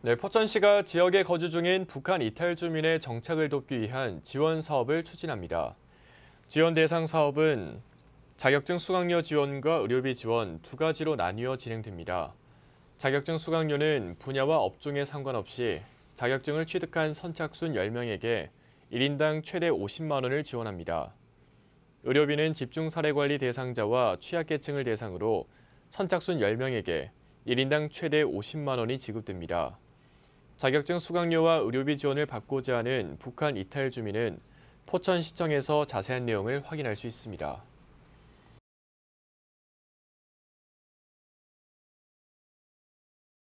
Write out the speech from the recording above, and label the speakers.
Speaker 1: 네, 포천시가 지역에 거주 중인 북한 이탈 주민의 정착을 돕기 위한 지원 사업을 추진합니다. 지원 대상 사업은 자격증 수강료 지원과 의료비 지원 두 가지로 나뉘어 진행됩니다. 자격증 수강료는 분야와 업종에 상관없이 자격증을 취득한 선착순 10명에게 1인당 최대 50만 원을 지원합니다. 의료비는 집중 사례 관리 대상자와 취약계층을 대상으로 선착순 10명에게 1인당 최대 50만 원이 지급됩니다. 자격증 수강료와 의료비 지원을 받고자 하는 북한 이탈 주민은 포천시청에서 자세한 내용을 확인할 수 있습니다.